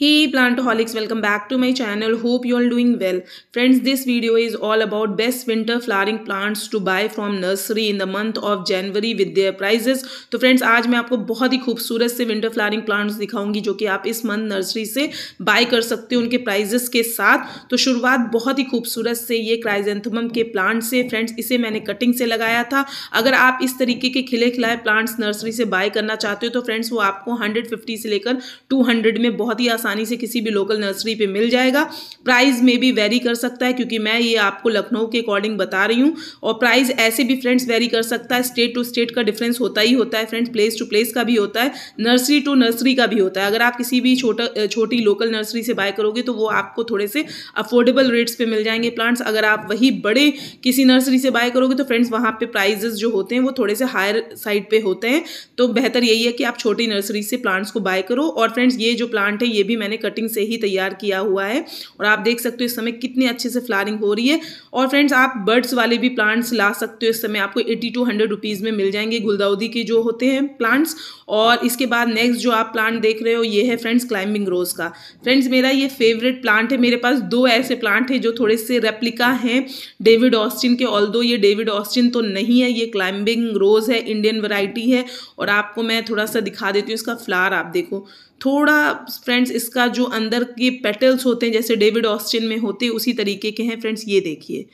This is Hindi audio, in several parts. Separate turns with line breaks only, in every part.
he plantaholics welcome back to my channel hope you are doing well friends this video is all about best winter flowering plants to buy from nursery in the month of January with their prices तो फ्रेंड्स आज मैं आपको बहुत ही खूबसूरत से विंटर फ्लारिंग प्लांट्स दिखाऊंगी जो कि आप इस मंथ नर्सरी से बाय कर सकते हो उनके प्राइजेस के साथ तो शुरुआत बहुत ही खूबसूरत से ये क्राइजेंथम के प्लांट्स है फ्रेंड्स इसे मैंने कटिंग से लगाया था अगर आप इस तरीके के खिले खिलाए प्लांट्स नर्सरी से बाय करना चाहते हो तो फ्रेंड्स वो आपको हंड्रेड फिफ्टी से लेकर टू हंड्रेड में बहुत ही आसानी से किसी भी लोकल नर्सरी पे मिल जाएगा प्राइस में भी वेरी कर सकता है क्योंकि मैं ये आपको लखनऊ के अकॉर्डिंग बता रही हूँ और प्राइस ऐसे भी फ्रेंड्स वेरी कर सकता है स्टेट टू स्टेट का डिफरेंस होता ही होता है फ्रेंड्स प्लेस टू प्लेस का भी होता है नर्सरी टू नर्सरी का भी होता है अगर आप किसी भी छोटा छोटी लोकल नर्सरी से बाय करोगे तो वो आपको थोड़े से अफोर्डेबल रेट्स पर मिल जाएंगे प्लांट्स अगर आप वही बड़े किसी नर्सरी से बाय करोगे तो फ्रेंड्स वहाँ पर प्राइजेस जो होते हैं वो थोड़े से हायर साइड पर होते हैं तो बेहतर यही है कि आप छोटी नर्सरी से प्लांट्स को बाय करो और फ्रेंड्स ये जो प्लांट है ये भी भी मैंने कटिंग से ही तैयार किया हुआ है और आप देख सकते हो इस समय कितने अच्छे से फ्लारिंग हो रही है और फ्रेंड्स आप बर्ड्स वाले भी प्लांट्स ला सकते हो इस समय आपको एट्टी टू हंड्रेड रुपीज़ में मिल जाएंगे गुलदाउदी के जो होते हैं प्लांट्स और इसके बाद नेक्स्ट जो आप प्लांट देख रहे हो ये है फ्रेंड्स क्लाइंबिंग रोज़ का फ्रेंड्स मेरा ये फेवरेट प्लांट है मेरे पास दो ऐसे प्लांट है जो थोड़े से रेप्लिका हैं डेविड ऑस्टिन के ऑल ये डेविड ऑस्टिन तो नहीं है ये क्लाइंबिंग रोज़ है इंडियन वराइटी है और आपको मैं थोड़ा सा दिखा देती हूँ इसका फ्लार आप देखो थोड़ा फ्रेंड्स इसका जो अंदर के पेटल्स होते हैं जैसे डेविड ऑस्टिन में होते उसी तरीके के हैं फ्रेंड्स ये देखिए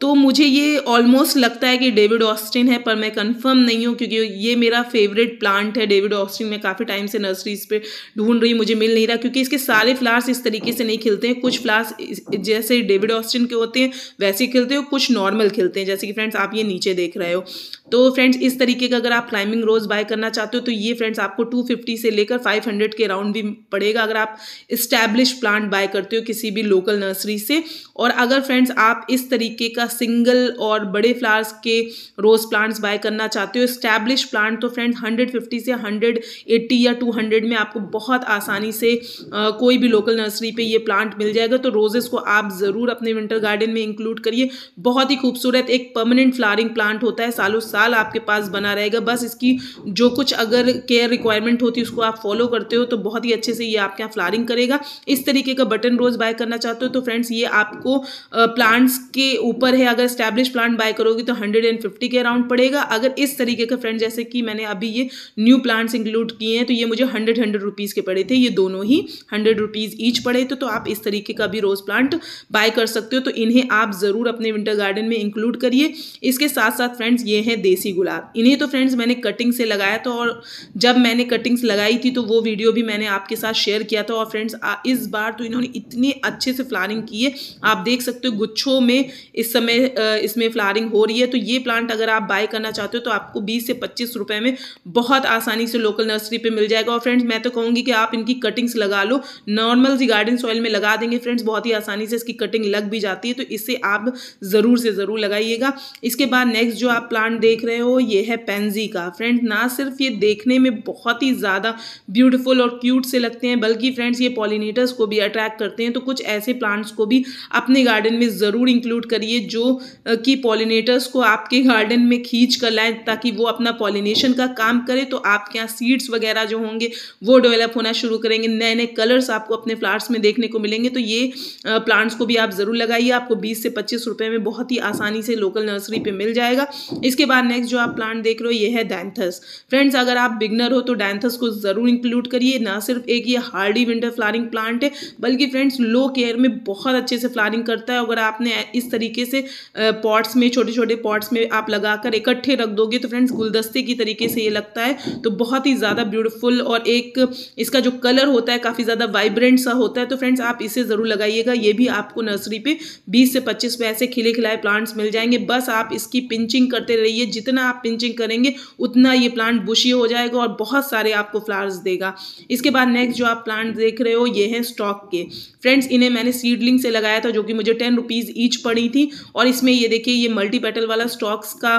तो मुझे ये ऑलमोस्ट लगता है कि डेविड ऑस्टिन है पर मैं कंफर्म नहीं हूँ क्योंकि ये मेरा फेवरेट प्लांट है डेविड ऑस्टिन मैं काफ़ी टाइम से नर्सरीज पे ढूंढ रही मुझे मिल नहीं रहा क्योंकि इसके सारे फ्लावर्स इस तरीके से नहीं खिलते हैं कुछ फ्लावर्स जैसे डेविड ऑस्टिन के होते हैं वैसे खिलते हैं कुछ नॉर्मल खिलते हैं जैसे कि फ्रेंड्स आप ये नीचे देख रहे हो तो फ्रेंड्स इस तरीके का अगर आप क्लाइंबिंग रोज बाय करना चाहते हो तो ये फ्रेंड्स आपको टू से लेकर फाइव के अराउंड भी पड़ेगा अगर आप इस्टेब्लिश प्लांट बाय करते हो किसी भी लोकल नर्सरी से और अगर फ्रेंड्स आप इस तरीके का सिंगल और बड़े फ्लावर्स के रोज़ प्लांट्स बाय करना चाहते हो स्टैब्लिश प्लांट तो फ्रेंड्स हंड्रेड फिफ्टी से हंड्रेड एट्टी या टू हंड्रेड में आपको बहुत आसानी से आ, कोई भी लोकल नर्सरी पे ये प्लांट मिल जाएगा तो रोजेस को आप ज़रूर अपने विंटर गार्डन में इंक्लूड करिए बहुत ही खूबसूरत एक परमानेंट फ्लारिंग प्लांट होता है सालों साल आपके पास बना रहेगा बस इसकी जो कुछ अगर केयर रिक्वायरमेंट होती है उसको आप फॉलो करते हो तो बहुत ही अच्छे से ये आपके यहाँ फ्लारिंग करेगा इस तरीके का बटन रोज बाय करना चाहते हो तो फ्रेंड्स ये आपको प्लांट्स के ऊपर है अगर स्टैब्लिश प्लांट बाय करोगी तो हंड्रेड एंड फिफ्टी के अराउंड पड़ेगा अगर इस तरीके का फ्रेंड जैसे कि मैंने अभी ये न्यू प्लांट्स इंक्लूड किए हैं तो ये मुझे हंड्रेड हंड्रेड रुपीज़ के पड़े थे ये दोनों ही हंड्रेड रुपीज़ ईच पड़े थे तो आप इस तरीके का भी रोज़ प्लांट बाय कर सकते हो तो इन्हें आप ज़रूर अपने विंटर गार्डन में इंक्लूड करिए इसके साथ साथ फ्रेंड्स ये हैं देसी गुलाब इन्हें तो फ्रेंड्स मैंने कटिंग से लगाया था और जब मैंने कटिंग्स लगाई थी तो वो वीडियो भी मैंने आपके साथ शेयर किया था और फ्रेंड्स इस बार तो इन्होंने इतने अच्छे से प्लानिंग की है आप देख सकते हो गुच्छों में इस समय समय इसमें फ्लारिंग हो रही है तो ये प्लांट अगर आप बाय करना चाहते हो तो आपको बीस से पच्चीस रुपए में बहुत आसानी से लोकल नर्सरी पे मिल जाएगा और फ्रेंड्स मैं तो कहूंगी कि आप इनकी कटिंग्स लगा लो नॉर्मल सी गार्डन सॉइल में लगा देंगे फ्रेंड्स बहुत ही आसानी से इसकी कटिंग लग भी जाती है तो इसे आप ज़रूर से ज़रूर लगाइएगा इसके बाद नेक्स्ट जो आप प्लांट देख रहे हो ये है पेंजी का फ्रेंड्स ना सिर्फ ये देखने में बहुत ही ज़्यादा ब्यूटिफुल और क्यूट से लगते हैं बल्कि फ्रेंड्स ये पॉलिनेटर्स को भी अट्रैक्ट करते हैं तो कुछ ऐसे प्लांट्स को भी अपने गार्डन में ज़रूर इंक्लूड करिए जो जो कि पॉलिनेटर्स को आपके गार्डन में खींच कर लाएँ ताकि वो अपना पॉलिनेशन का काम करें तो आपके यहाँ सीड्स वगैरह जो होंगे वो डेवलप होना शुरू करेंगे नए नए कलर्स आपको अपने फ्लावर्स में देखने को मिलेंगे तो ये प्लांट्स को भी आप ज़रूर लगाइए आपको बीस से पच्चीस रुपये में बहुत ही आसानी से लोकल नर्सरी पर मिल जाएगा इसके बाद नेक्स्ट जो आप प्लांट देख रहे हो ये है डैंथस फ्रेंड्स अगर आप बिगनर हो तो डैंथस को ज़रूर इंक्लूड करिए ना सिर्फ एक ये हार्डी विंटर फ्लारिंग प्लांट है बल्कि फ्रेंड्स लो केयर में बहुत अच्छे से फ्लारिंग करता है अगर आपने इस तरीके से पॉट्स में छोटे छोटे पॉट्स में आप लगाकर इकट्ठे रख दोगे तो फ्रेंड्स गुलदस्ते की तरीके से ये लगता है तो बहुत ही ज़्यादा ब्यूटीफुल और एक इसका जो कलर होता है काफ़ी ज़्यादा वाइब्रेंट सा होता है तो फ्रेंड्स आप इसे ज़रूर लगाइएगा ये भी आपको नर्सरी पर बीस से पच्चीस पैसे खिले खिलाए प्लांट्स मिल जाएंगे बस आप इसकी पिंचिंग करते रहिए जितना आप पिंचिंग करेंगे उतना ये प्लांट बुशी हो जाएगा और बहुत सारे आपको फ्लावर्स देगा इसके बाद नेक्स्ट जो आप प्लांट देख रहे हो ये हैं स्टॉक के फ्रेंड्स इन्हें मैंने सीडलिंग से लगाया था जो कि मुझे टेन रुपीज़ ईच पड़ी थी और इसमें ये देखिए ये मल्टी पेटल वाला स्टॉक्स का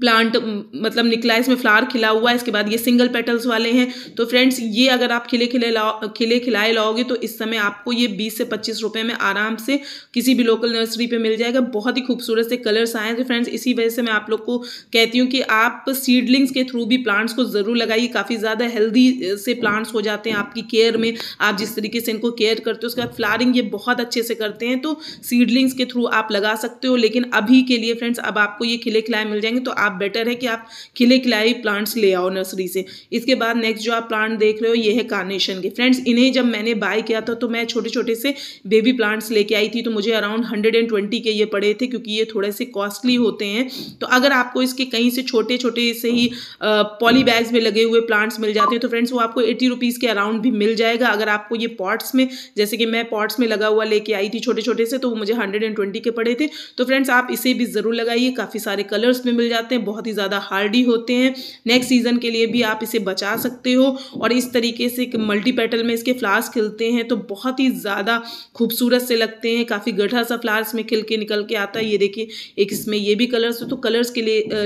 प्लांट मतलब निकला है इसमें फ्लावर खिला हुआ है इसके बाद ये सिंगल पेटल्स वाले हैं तो फ्रेंड्स ये अगर आप खिले खिले लाओ खिले खिलाए लाओगे तो इस समय आपको ये बीस से पच्चीस रुपये में आराम से किसी भी लोकल नर्सरी पे मिल जाएगा बहुत ही खूबसूरत से कलर्स आए हैं तो फ्रेंड्स इसी वजह से मैं आप लोग को कहती हूँ कि आप सीडलिंग्स के थ्रू भी प्लांट्स को ज़रूर लगाइए काफ़ी ज़्यादा हेल्दी से प्लांट्स हो जाते हैं आपकी केयर में आप जिस तरीके से इनको केयर करते हो उसके बाद फ्लारिंग ये बहुत अच्छे से करते हैं तो सीडलिंग्स के थ्रू आप लगा सकते हो लेकिन अभी के लिए फ्रेंड्स अब आपको ये खिले खिलाए मिल जाएंगे तो आप बेटर है कि आप खिले खिलाई प्लांट्स ले आओ नर्सरी से इसके बाद नेक्स्ट जो आप प्लांट देख रहे हो ये है कार्नेशन के फ्रेंड्स इन्हें जब मैंने बाय किया था तो मैं छोटे छोटे से बेबी प्लांट्स लेके आई थी तो मुझे अराउंड हंड्रेड एंड ट्वेंटी के ये पड़े थे क्योंकि ये थोड़े से कॉस्टली होते हैं तो अगर आपको इसके कहीं से छोटे छोटे से ही पॉली बैग्स में लगे हुए प्लांट्स मिल जाते हैं तो फ्रेंड्स वो आपको एट्टी रुपीज़ के अराउंड भी मिल जाएगा अगर आपको ये पॉट्स में जैसे कि मैं पॉट्स में लगा हुआ लेके आई थी छोटे छोटे से तो वो मुझे हंड्रेड एंड ट्वेंटी के पड़े थे तो फ्रेंड्स आप इसे भी ज़रूर लगाइए काफ़ी सारे कलर्स में मिल जाते हैं जाते हैं बहुत ही ज़्यादा हार्डी होते हैं नेक्स्ट सीजन के लिए भी आप इसे बचा सकते हो और इस तरीके से एक मल्टी पेटल में इसके फ्लावर्स खिलते हैं तो बहुत ही ज़्यादा खूबसूरत से लगते हैं काफ़ी गढ़ा सा फ्लावर्स में खिल के निकल के आता है ये देखिए एक इसमें ये भी कलर्स तो कलर्स के लिए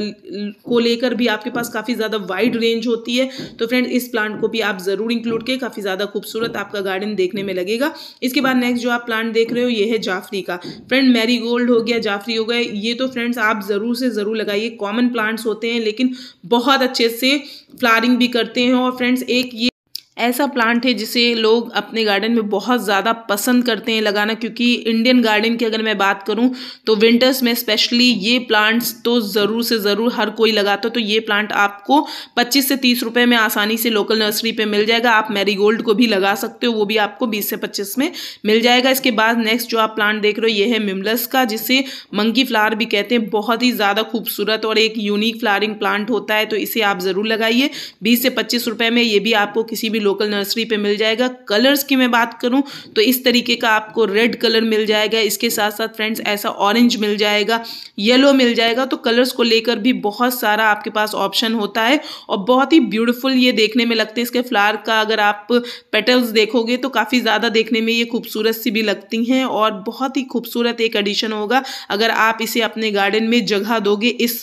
को लेकर भी आपके पास काफ़ी ज़्यादा वाइड रेंज होती है तो फ्रेंड इस प्लांट को भी आप ज़रूर इंक्लूड के काफ़ी ज़्यादा खूबसूरत आपका गार्डन देखने में लगेगा इसके बाद नेक्स्ट जो आप प्लांट देख रहे हो ये है जाफरी का फ्रेंड मैरी गोल्ड हो गया जाफरी हो गया ये तो फ्रेंड्स आप ज़रूर से ज़रूर लगाइए कॉम कॉमन प्लांट्स होते हैं लेकिन बहुत अच्छे से फ्लारिंग भी करते हैं और फ्रेंड्स एक ये ऐसा प्लांट है जिसे लोग अपने गार्डन में बहुत ज़्यादा पसंद करते हैं लगाना क्योंकि इंडियन गार्डन की अगर मैं बात करूं तो विंटर्स में स्पेशली ये प्लांट्स तो ज़रूर से ज़रूर हर कोई लगाता तो ये प्लांट आपको 25 से 30 रुपए में आसानी से लोकल नर्सरी पे मिल जाएगा आप मैरीगोल्ड को भी लगा सकते हो वो भी आपको बीस से पच्चीस में मिल जाएगा इसके बाद नेक्स्ट जो आप प्लांट देख रहे हो ये है मिमलस का जिसे मंकी फ्लावर भी कहते हैं बहुत ही ज़्यादा खूबसूरत और एक यूनिक फ्लावरिंग प्लांट होता है तो इसे आप ज़रूर लगाइए बीस से पच्चीस रुपये में ये भी आपको किसी भी लोकल नर्सरी पे मिल जाएगा कलर्स की मैं बात करूं तो इस तरीके का आपको रेड कलर मिल जाएगा इसके साथ साथ फ्रेंड्स ऐसा ऑरेंज मिल जाएगा येलो मिल जाएगा तो कलर्स को लेकर भी बहुत सारा आपके पास ऑप्शन होता है और बहुत ही ब्यूटिफुल ये देखने में लगते हैं इसके फ्लावर का अगर आप पेटल्स देखोगे तो काफ़ी ज़्यादा देखने में ये खूबसूरत सी भी लगती हैं और बहुत ही खूबसूरत एक एडिशन होगा अगर आप इसे अपने गार्डन में जगह दोगे इस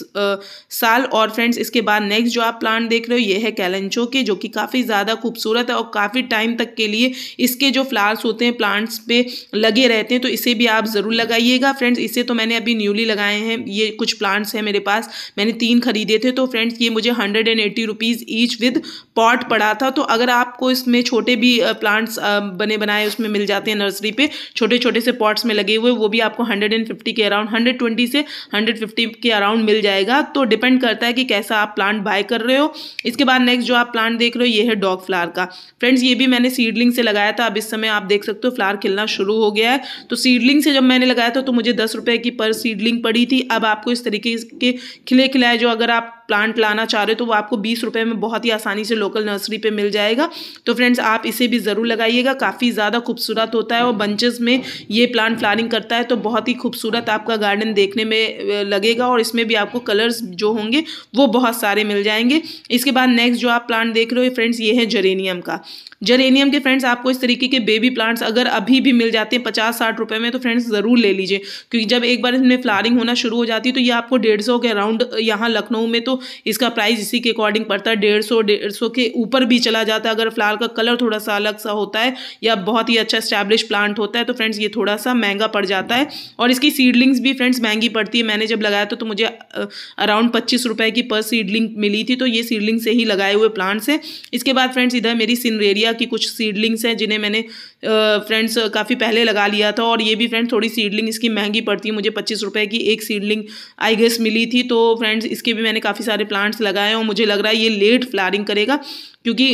साल और फ्रेंड्स इसके बाद नेक्स्ट जो आप प्लांट देख रहे हो ये है कैलेंचो के जो कि काफ़ी ज़्यादा खूबसूरत खूबसूरत है और काफ़ी टाइम तक के लिए इसके जो फ्लावर्स होते हैं प्लांट्स पे लगे रहते हैं तो इसे भी आप ज़रूर लगाइएगा फ्रेंड्स इसे तो मैंने अभी न्यूली लगाए हैं ये कुछ प्लांट्स हैं मेरे पास मैंने तीन खरीदे थे तो फ्रेंड्स ये मुझे hundred and eighty rupees each with pot पड़ा था तो अगर आपको इसमें छोटे भी प्लांट्स बने बनाए उसमें मिल जाते हैं नर्सरी पर छोटे छोटे से पॉट्स में लगे हुए वो भी आपको हंड्रेड एंड फिफ्टी के अराउंड हंड्रेड ट्वेंटी से हंड्रेड फिफ्टी के अराउंड मिल जाएगा तो डिपेंड करता है कि कैसा आप प्लांट बाय कर रहे हो इसके बाद नेक्स्ट जो आप प्लांट देख रहे हो ये है डॉग फ्लार का का फ्रेंड्स ये भी मैंने सीडलिंग से लगाया था अब इस समय आप देख सकते हो फ्लावर खिलना शुरू हो गया है तो सीडलिंग से जब मैंने लगाया था तो मुझे दस रुपये की पर सीडलिंग पड़ी थी अब आपको इस तरीके के खिले खिलाए जो अगर आप प्लांट लाना चाह रहे हो तो वो आपको बीस रुपये में बहुत ही आसानी से लोकल नर्सरी पर मिल जाएगा तो फ्रेंड्स आप इसे भी ज़रूर लगाइएगा काफ़ी ज़्यादा खूबसूरत होता है और बंचेस में ये प्लांट फ्लारिंग करता है तो बहुत ही खूबसूरत आपका गार्डन देखने में लगेगा और इसमें भी आपको कलर्स जो होंगे वो बहुत सारे मिल जाएंगे इसके बाद नेक्स्ट जो आप प्लांट देख रहे हो फ्रेंड्स ये है जरेनियम का जरेनियम के फ्रेंड्स आपको इस तरीके के बेबी प्लांट्स अगर अभी भी मिल जाते हैं पचास साठ रुपये में तो फ्रेंड्स ज़रूर ले लीजिए क्योंकि जब एक बार इसमें फ्लारिंग होना शुरू हो जाती है तो ये आपको डेढ़ सौ के अराउंड यहाँ लखनऊ में तो इसका प्राइस इसी के अकॉर्डिंग पड़ता है डेढ़ सौ डेढ़ सौ के ऊपर भी चला जाता है अगर फ्लावर का कलर थोड़ा सा अलग सा होता है या बहुत ही अच्छा स्टैब्लिश प्लांट होता है तो फ्रेंड्स ये थोड़ा सा महंगा पड़ जाता है और इसकी सीडलिंग्स भी फ्रेंड्स महंगी पड़ती है मैंने जब लगाया था तो, तो मुझे अराउंड पच्चीस रुपये की पर सीडलिंग मिली थी तो ये सीडलिंग से ही लगाए हुए प्लांट्स हैं इसके बाद फ्रेंड्स इधर मेरी सिनरेरिया लिया कि कुछ सीडलिंग्स हैं जिन्हें मैंने फ्रेंड्स काफ़ी पहले लगा लिया था और ये भी फ्रेंड्स थोड़ी सीडलिंग इसकी महंगी पड़ती है मुझे पच्चीस रुपये की एक सीडलिंग आई गेस मिली थी तो फ्रेंड्स इसके भी मैंने काफ़ी सारे प्लांट्स लगाए और मुझे लग रहा है ये लेट फ्लारिंग करेगा क्योंकि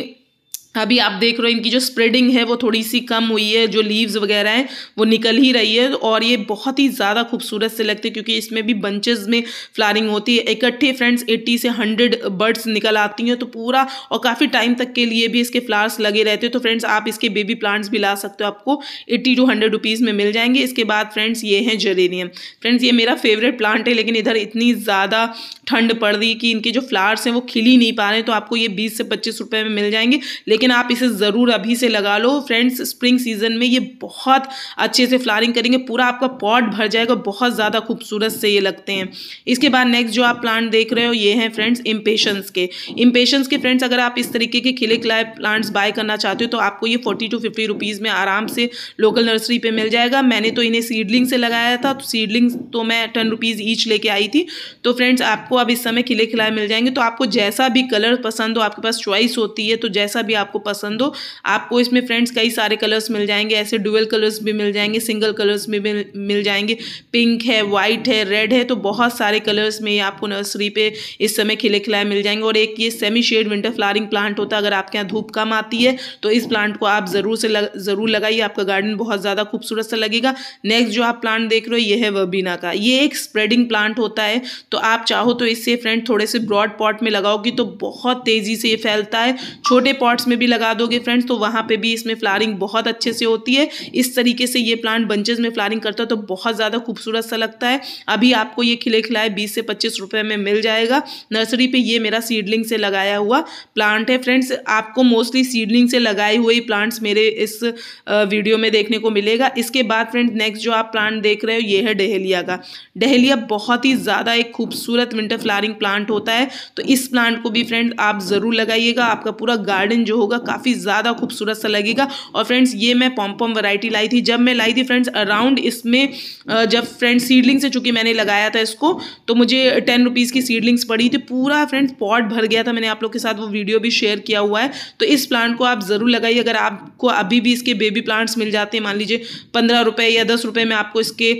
अभी आप देख रहे हो इनकी जो स्प्रेडिंग है वो थोड़ी सी कम हुई है जो लीव्स वगैरह हैं वो निकल ही रही है और ये बहुत ही ज़्यादा खूबसूरत से लगते हैं क्योंकि इसमें भी बंचेस में फ्लारिंग होती है इकट्ठे फ्रेंड्स 80 से 100 बर्ड्स निकल आती हैं तो पूरा और काफ़ी टाइम तक के लिए भी इसके फ्लावर्स लगे रहते हैं तो फ्रेंड्स आप इसके बेबी प्लांट्स भी ला सकते हो आपको एट्टी टू हंड्रेड रुपीज़ में मिल जाएंगे इसके बाद फ्रेंड्स ये हैं जरेनियम फ्रेंड्स ये मेरा फेवरेट प्लांट है लेकिन इधर इतनी ज़्यादा ठंड पड़ रही कि इनके जो फ्लावर्स हैं वो खिल ही नहीं पा रहे तो आपको ये बीस से पच्चीस रुपये में मिल जाएंगे लेकिन लेकिन आप इसे ज़रूर अभी से लगा लो फ्रेंड्स स्प्रिंग सीजन में ये बहुत अच्छे से फ्लारिंग करेंगे पूरा आपका पॉट भर जाएगा बहुत ज़्यादा खूबसूरत से ये लगते हैं इसके बाद नेक्स्ट जो आप प्लांट देख रहे हो ये हैं फ्रेंड्स इम्पेशंस के इम्पेशंस के फ्रेंड्स अगर आप इस तरीके के खिले खिलाए प्लांट्स बाय करना चाहते हो तो आपको ये फोर्टी टू फिफ्टी रुपीज़ में आराम से लोकल नर्सरी पर मिल जाएगा मैंने तो इन्हें सीडलिंग से लगाया था तो सीडलिंग तो मैं टेन रुपीज़ ईच लेके आई थी तो फ्रेंड्स आपको अब इस समय खिले खिलाए मिल जाएंगे तो आपको जैसा भी कलर पसंद हो आपके पास चॉइस होती है तो जैसा भी आपको आपको पसंद हो आपको इसमें फ्रेंड्स कई सारे कलर्स मिल जाएंगे ऐसे डुअल कलर्स भी मिल जाएंगे सिंगल कलर्स भी मिल, जाएंगे पिंक है वाइट है रेड है तो बहुत सारे कलर्स में आपको नर्सरी पे इस समय खिले खिलाए मिल जाएंगे और एक ये semi shade winter flowering plant होता है अगर आपके यहाँ धूप कम आती है तो इस प्लांट को आप ज़रूर से लग, ज़रूर लगाइए आपका गार्डन बहुत ज़्यादा खूबसूरत सा लगेगा नेक्स्ट जो आप प्लांट देख रहे हो ये है वबीना का ये एक स्प्रेडिंग प्लांट होता है तो आप चाहो तो इससे फ्रेंड थोड़े से ब्रॉड पॉट में लगाओगी तो बहुत तेज़ी से ये फैलता है छोटे पॉट्स में में भी लगा दोगे फ्रेंड्स तो वहाँ पे भी इसमें फ्लारिंग बहुत अच्छे से होती है इस तरीके से ये प्लांट बंचेज में फ्लारिंग करता है तो बहुत ज़्यादा खूबसूरत सा लगता है अभी आपको ये खिले खिलाए बीस से पच्चीस रुपये में मिल जाएगा नर्सरी पर ये मेरा सीडलिंग से लगाया हुआ प्लांट है फ्रेंड्स आपको मोस्टली सीडलिंग से लगाए हुए प्लांट्स मेरे इस वीडियो में देखने को मिलेगा इसके बाद फ्रेंड्स नेक्स्ट जो आप प्लांट देख रहे हो ये है डहेलिया का डहेलिया बहुत ही ज़्यादा एक खूबसूरत विंटर फ्लारिंग प्लांट होता है तो इस प्लांट को भी फ्रेंड्स आप ज़रूर लगाइएगा आपका पूरा गार्डन जो हो होगा काफ़ी ज़्यादा खूबसूरत सा लगेगा और फ्रेंड्स ये मैं पॉम्पॉम वैरायटी लाई थी जब मैं लाई थी फ्रेंड्स अराउंड इसमें जब फ्रेंड्स सीडलिंग से चूंकि मैंने लगाया था इसको तो मुझे टेन रुपीज़ की सीडलिंग्स पड़ी थी पूरा फ्रेंड्स पॉट भर गया था मैंने आप लोग के साथ वो वीडियो भी शेयर किया हुआ है तो इस प्लांट को आप ज़रूर लगाइए अगर आपको अभी भी इसके बेबी प्लांट्स मिल जाते हैं मान लीजिए पंद्रह रुपये या दस रुपये में आपको इसके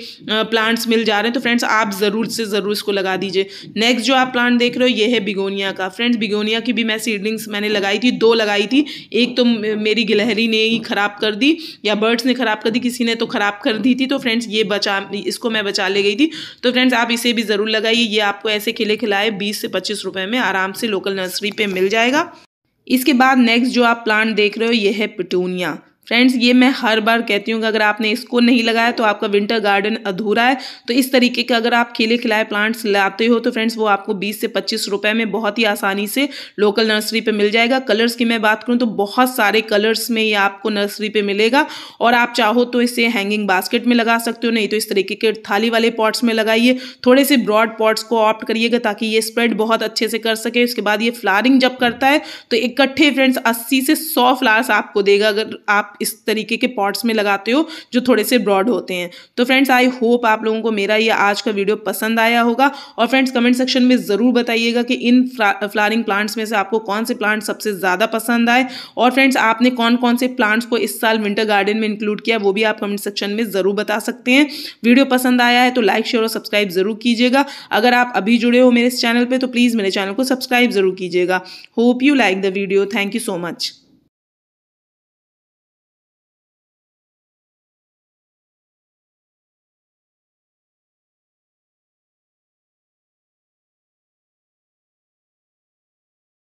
प्लांट्स मिल जा रहे हैं तो फ्रेंड्स आप ज़रूर से ज़रूर इसको लगा दीजिए नेक्स्ट जो आप प्लांट देख रहे हो ये है बिगोनिया का फ्रेंड्स बिगोनिया की भी मैं सीडलिंग्स मैंने लगाई थी दो लगाई थी थी एक तो मेरी गिलहरी ने ही ख़राब कर दी या बर्ड्स ने ख़राब कर दी किसी ने तो ख़राब कर दी थी तो फ्रेंड्स ये बचा इसको मैं बचा ले गई थी तो फ्रेंड्स आप इसे भी ज़रूर लगाइए ये आपको ऐसे खिले खिलाए बीस से पच्चीस रुपये में आराम से लोकल नर्सरी पर मिल जाएगा इसके बाद नेक्स्ट जो आप प्लांट देख रहे हो ये है पिटूनिया फ्रेंड्स ये मैं हर बार कहती हूँ कि अगर आपने इसको नहीं लगाया तो आपका विंटर गार्डन अधूरा है तो इस तरीके के अगर आप खिले खिलाए प्लांट्स लाते हो तो फ्रेंड्स वो आपको 20 से 25 रुपए में बहुत ही आसानी से लोकल नर्सरी पे मिल जाएगा कलर्स की मैं बात करूँ तो बहुत सारे कलर्स में ये आपको नर्सरी पर मिलेगा और आप चाहो तो इसे हैंगिंग बास्केट में लगा सकते हो नहीं तो इस तरीके के थाली वाले पॉट्स में लगाइए थोड़े से ब्रॉड पॉट्स को ऑप्ट करिएगा ताकि ये स्प्रेड बहुत अच्छे से कर सके उसके बाद ये फ्लारिंग जब करता है तो इकट्ठे फ्रेंड्स अस्सी से सौ फ्लार्स आपको देगा अगर आप इस तरीके के पॉट्स में लगाते हो जो थोड़े से ब्रॉड होते हैं तो फ्रेंड्स आई होप आप लोगों को मेरा ये आज का वीडियो पसंद आया होगा और फ्रेंड्स कमेंट सेक्शन में ज़रूर बताइएगा कि इन फ्लारिंग प्लांट्स में से आपको कौन से प्लांट सबसे ज़्यादा पसंद आए और फ्रेंड्स आपने कौन कौन से प्लांट्स को इस साल विंटर गार्डन में इंक्लूड किया वो भी आप कमेंट सेक्शन में ज़रूर बता सकते हैं वीडियो पसंद आया है तो लाइक शेयर और सब्सक्राइब ज़रूर कीजिएगा अगर आप अभी जुड़े हो मेरे इस चैनल पर तो प्लीज़ मेरे चैनल को सब्सक्राइब ज़रूर कीजिएगा hope you like the video thank you so much